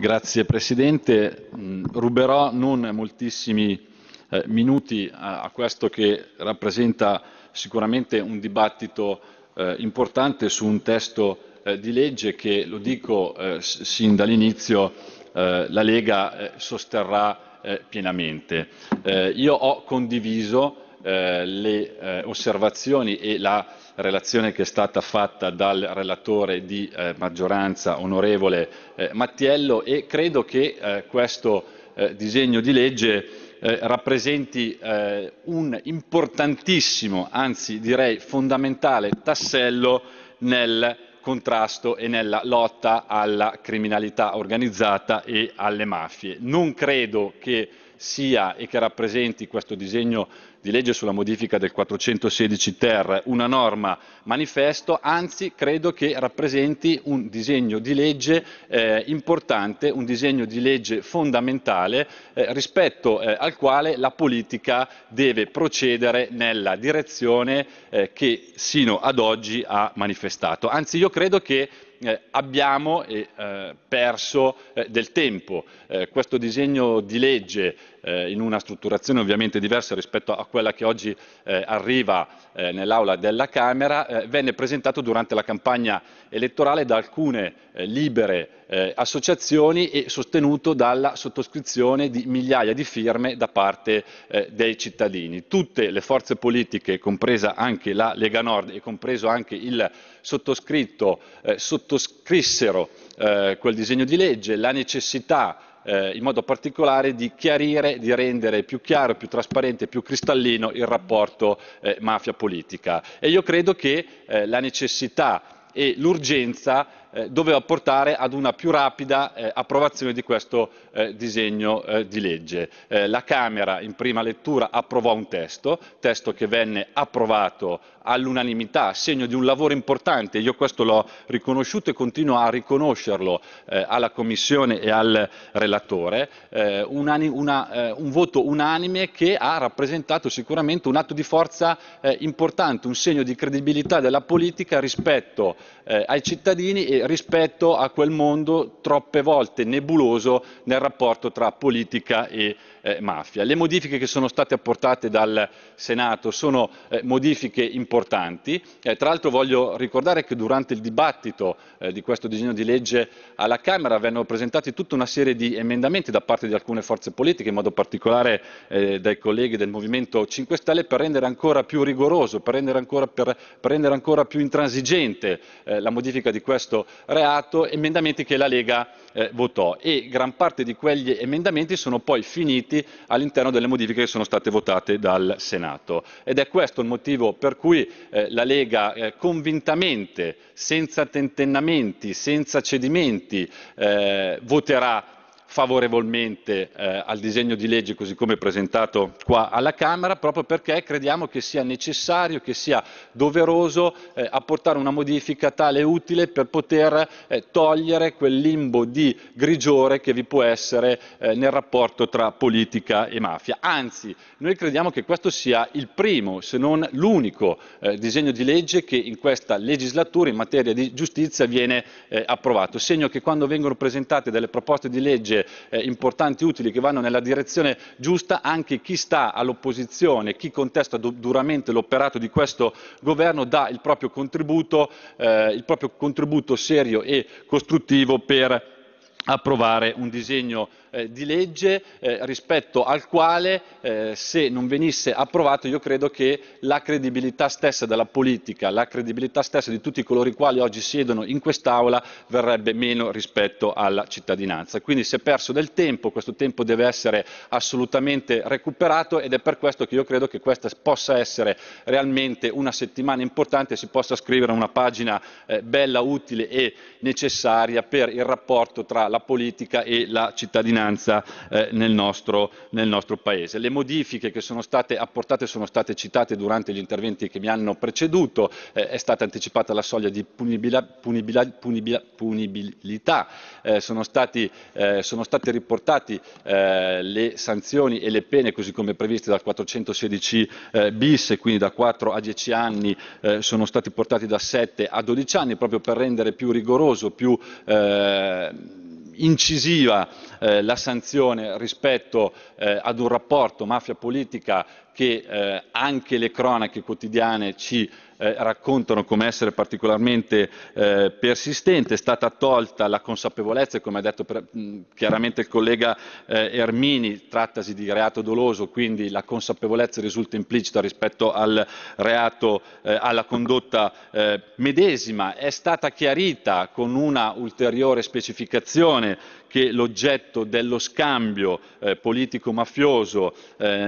Grazie Presidente. Mm, ruberò non moltissimi eh, minuti a, a, questo che rappresenta sicuramente un dibattito eh, importante su un testo eh, di legge che, lo dico eh, sin dall'inizio, eh, la Lega eh, sosterrà pienamente. io ho condiviso eh, le eh, osservazioni e la relazione che è stata fatta dal relatore di eh, maggioranza, onorevole eh, Mattiello, e credo che eh, questo eh, disegno di legge rappresenti un importantissimo, anzi direi fondamentale tassello nel contrasto e nella lotta alla criminalità organizzata e alle mafie. Non credo che sia e che rappresenti questo disegno di legge sulla modifica del 416 ter una norma manifesto, anzi credo che rappresenti un disegno di legge eh, importante, un disegno di legge fondamentale eh, rispetto eh, al quale la politica deve procedere nella direzione eh, che sino ad oggi ha manifestato. Anzi io credo che eh, abbiamo eh, perso eh, del tempo. Eh, questo disegno di legge, eh, in una strutturazione ovviamente diversa rispetto a quella che oggi arriva nell'aula della Camera, venne presentato durante la campagna elettorale da alcune libere associazioni e sostenuto dalla sottoscrizione di migliaia di firme da parte dei cittadini. Tutte le forze politiche, compresa anche la Lega Nord e compreso anche il sottoscritto, eh, sottoscrissero eh, quel disegno di legge, la necessità eh, in modo particolare di chiarire, di rendere più chiaro, più trasparente, più cristallino il rapporto eh, mafia-politica. E io credo che eh, la necessità e l'urgenza eh, doveva portare ad una più rapida eh, approvazione di questo eh, disegno di legge. la Camera in prima lettura approvò un testo, testo che venne approvato all'unanimità, segno di un lavoro importante, io questo l'ho riconosciuto e continuo a riconoscerlo alla Commissione e al relatore, una, una, un voto unanime che ha rappresentato sicuramente un atto di forza importante, un segno di credibilità della politica rispetto ai cittadini e rispetto a quel mondo troppe volte nebuloso nel rapporto tra politica e eh, mafia. Le modifiche che sono state apportate dal Senato sono eh, modifiche importanti, eh, tra l'altro voglio ricordare che durante il dibattito eh, di questo disegno di legge alla Camera vennero presentati tutta una serie di emendamenti da parte di alcune forze politiche, in modo particolare eh, dai colleghi del Movimento 5 Stelle, per rendere ancora più rigoroso, per rendere ancora, per, per rendere ancora più intransigente eh, la modifica di questo reato, emendamenti che la Lega votò e gran parte di quegli emendamenti sono poi finiti inseriti all'interno delle modifiche che sono state votate dal Senato. Ed è questo il motivo per cui eh, la Lega eh, convintamente, senza tentennamenti, senza cedimenti, eh, voterà favorevolmente eh, al disegno di legge così come presentato qua alla Camera, proprio perché crediamo che sia necessario, che sia doveroso eh, apportare una modifica tale e utile per poter eh, togliere quel limbo di grigiore che vi può essere eh, nel rapporto tra politica e mafia. Anzi, noi crediamo che questo sia il primo, se non l'unico, eh, disegno di legge che in questa legislatura in materia di giustizia viene eh, approvato. Segno che quando vengono presentate delle proposte di legge proposte eh, importanti, utili, che vanno nella direzione giusta, anche chi sta all'opposizione, chi contesta duramente l'operato di questo governo, dà il proprio contributo, eh, il proprio contributo serio e costruttivo per approvare un disegno eh, di legge eh, rispetto al quale eh, se non venisse approvato io credo che la credibilità stessa della politica, la credibilità stessa di tutti coloro i quali oggi siedono in quest'Aula verrebbe meno rispetto alla cittadinanza. Quindi si è perso del tempo, questo tempo deve essere assolutamente recuperato ed è per questo che io credo che questa possa essere realmente una settimana importante e si possa scrivere una pagina eh, bella, utile e necessaria per il rapporto tra la politica e la cittadinanza eh, nel, nostro, nel, nostro, Paese. Le modifiche che sono state apportate sono state citate durante gli interventi che mi hanno preceduto, eh, è stata anticipata la soglia di punibila, punibila, punibila, punibilità, eh, sono, stati, eh, sono, state riportate eh, le sanzioni e le pene così come previste dal 416 eh, bis, quindi da 4 a 10 anni sono stati portati da 7 a 12 anni proprio per rendere più rigoroso, più eh, incisiva eh, la sanzione rispetto eh, ad un rapporto mafia politica che eh, anche le cronache quotidiane ci eh, raccontano come essere particolarmente eh, persistente, è stata tolta la consapevolezza, come ha detto per, mh, chiaramente il collega eh, Ermini, trattasi di reato doloso, quindi la consapevolezza risulta implicita rispetto al reato, eh, alla condotta eh, medesima, è stata chiarita con una ulteriore specificazione che l'oggetto dello scambio eh, politico-mafioso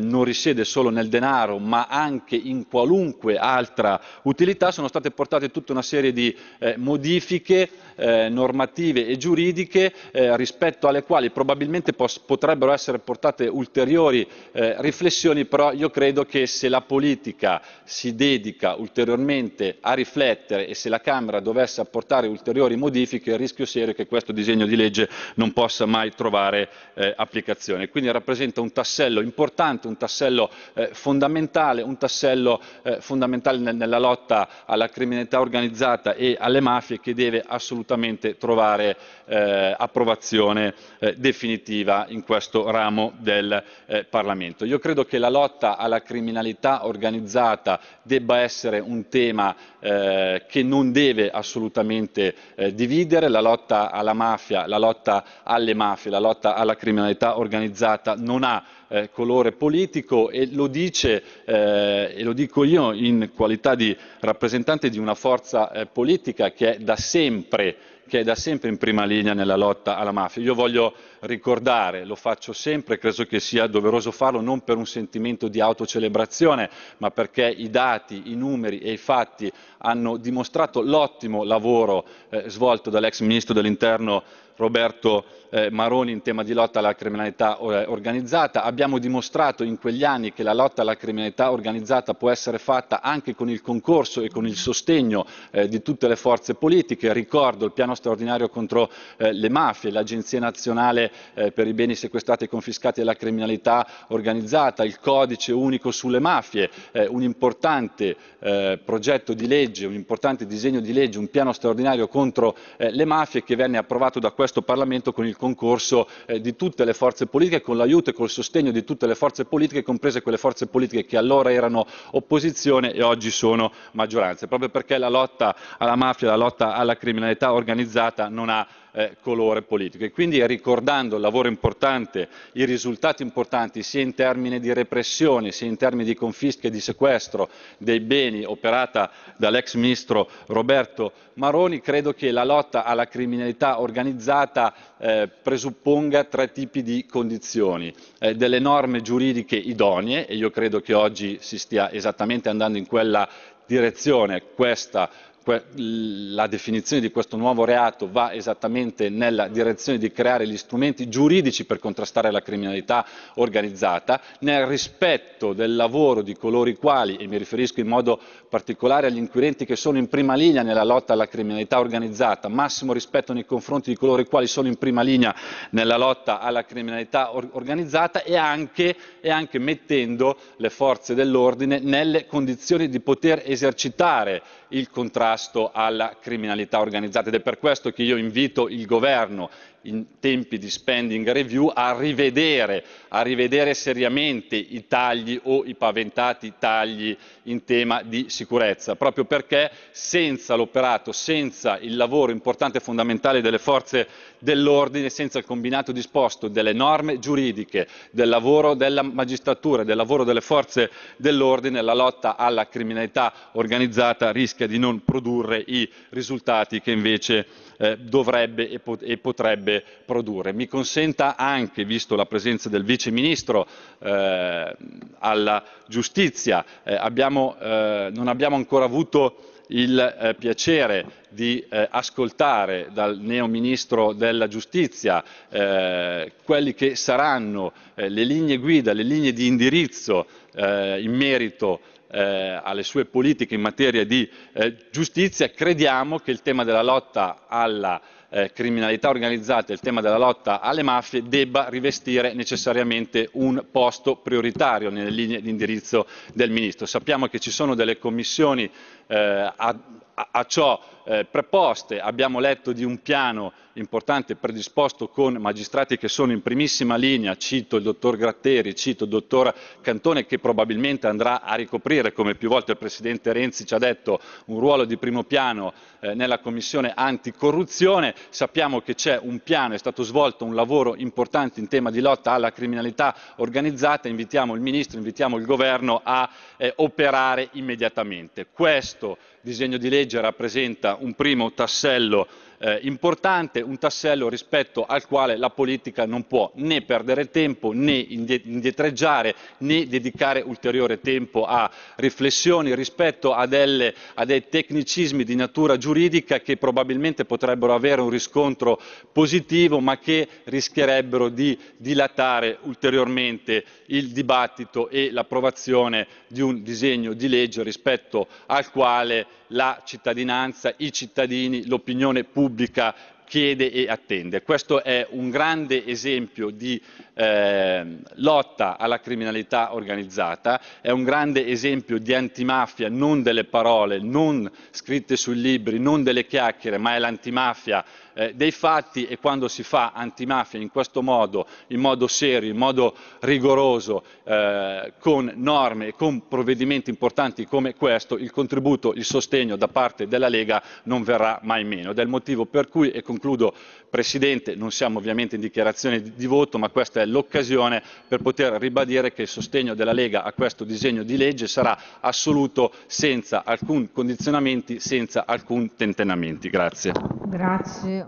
non risiede solo nel nel denaro, ma anche in qualunque altra utilità, sono state portate tutta una serie di eh, modifiche eh, normative e giuridiche eh, rispetto alle quali probabilmente potrebbero essere portate ulteriori eh, riflessioni, però io credo che se la politica si dedica ulteriormente a riflettere e se la Camera dovesse apportare ulteriori modifiche, il rischio serio è che questo disegno di legge non possa mai trovare eh, applicazione. Quindi rappresenta un tassello importante, un tassello eh, eh, fondamentale, un tassello eh, fondamentale nel, nella lotta alla criminalità organizzata e alle mafie che deve assolutamente trovare eh, approvazione eh, definitiva in questo ramo del eh, Parlamento. Io credo che la lotta alla criminalità organizzata debba essere un tema eh, che non deve assolutamente dividere, la lotta alla mafia, la lotta alle mafie, la lotta alla criminalità organizzata non ha eh, colore politico e lo dice, eh, e lo dico io in qualità di rappresentante di una forza eh, politica che è da sempre che è da sempre in prima linea nella lotta alla mafia. Io voglio ricordare, lo faccio sempre, credo che sia doveroso farlo non per un sentimento di autocelebrazione, ma perché i dati, i numeri e i fatti hanno dimostrato l'ottimo lavoro eh, svolto dall'ex ministro dell'interno Roberto eh, Maroni in tema di lotta alla criminalità eh, organizzata. Abbiamo dimostrato in quegli anni che la lotta alla criminalità organizzata può essere fatta anche con il concorso e con il sostegno eh, di tutte le forze politiche. Ricordo il piano straordinario contro eh, le mafie, l'Agenzia nazionale eh, per i beni sequestrati e confiscati alla criminalità organizzata, il codice unico sulle mafie, eh, un importante eh, progetto di legge, un importante disegno di legge, un piano straordinario contro eh, le mafie che venne approvato da questo Parlamento con il concorso eh, di tutte le forze politiche, con l'aiuto e col sostegno di tutte le forze politiche, comprese quelle forze politiche che allora erano opposizione e oggi sono maggioranza, proprio perché la lotta alla mafia, la lotta alla criminalità organizzata non ha eh, colore politico. E quindi ricordando realizzando il lavoro importante, i risultati importanti sia in termini di repressione sia in termini di confisca e di sequestro dei beni operata dall'ex ministro Roberto Maroni, credo che la lotta alla criminalità organizzata eh, presupponga tre tipi di condizioni, eh, delle norme giuridiche idonee e io credo che oggi si stia esattamente andando in quella direzione. Questa la definizione di questo nuovo reato va esattamente nella direzione di creare gli strumenti giuridici per contrastare la criminalità organizzata, nel rispetto del lavoro di coloro i quali, e mi riferisco in modo particolare agli inquirenti che sono in prima linea nella lotta alla criminalità organizzata, massimo rispetto nei confronti di coloro i quali sono in prima linea nella lotta alla criminalità organizzata e anche, e anche mettendo le forze dell'ordine nelle condizioni di poter esercitare il contrasto contrasto alla criminalità organizzata ed è per questo che io invito il governo in tempi di spending review a rivedere, a rivedere seriamente i tagli o i paventati tagli in tema di sicurezza, proprio perché senza l'operato, senza il lavoro importante e fondamentale delle forze dell'ordine, senza il combinato disposto delle norme giuridiche, del lavoro della magistratura, del lavoro delle forze dell'ordine, la lotta alla criminalità organizzata rischia di non produrre i risultati che invece eh, dovrebbe e, pot- e potrebbe potrebbe produrre. Mi consenta anche, visto la presenza del Vice Ministro eh, alla Giustizia, eh, abbiamo, eh, non abbiamo ancora avuto il eh, piacere di eh, ascoltare dal neo Ministro della Giustizia eh, quelle che saranno le linee guida, le linee di indirizzo in merito eh, alle sue politiche in materia di eh, giustizia, crediamo che il tema della lotta alla eh, criminalità organizzata e il tema della lotta alle mafie debba rivestire necessariamente un posto prioritario nelle linee di indirizzo del Ministro. Sappiamo che ci sono delle commissioni eh, a, a ciò eh, preposte abbiamo letto di un piano importante predisposto con magistrati che sono in primissima linea, cito il dottor Gratteri, cito il dottor Cantone che probabilmente andrà a ricoprire, come più volte il Presidente Renzi ci ha detto, un ruolo di primo piano eh, nella Commissione anticorruzione. Sappiamo che c'è un piano, è stato svolto un lavoro importante in tema di lotta alla criminalità organizzata, invitiamo il Ministro, invitiamo il Governo a eh, operare immediatamente. Questo questo disegno di legge rappresenta un primo tassello eh, importante, un tassello rispetto al quale la politica non può né perdere tempo né indietreggiare né dedicare ulteriore tempo a riflessioni rispetto a, delle, a dei tecnicismi di natura giuridica che probabilmente potrebbero avere un riscontro positivo ma che rischierebbero di dilatare ulteriormente il dibattito e l'approvazione di un disegno di legge rispetto al quale la cittadinanza, i cittadini, l'opinione pubblica pubblica chiede e attende. Questo è un grande esempio di eh, lotta alla criminalità organizzata, è un grande esempio di antimafia, non delle parole, non scritte sui libri, non delle chiacchiere, ma è l'antimafia eh, dei fatti e quando si fa antimafia in questo modo, in modo serio, in modo rigoroso, eh, con norme e con provvedimenti importanti come questo, il contributo, il sostegno da parte della Lega non verrà mai meno. Ed è il motivo per cui, e concludo Presidente, non siamo ovviamente in dichiarazione di, di voto, ma questa è l'occasione per poter ribadire che il sostegno della Lega a questo disegno di legge sarà assoluto senza alcun condizionamenti, senza alcun tentenamenti. Grazie. Grazie.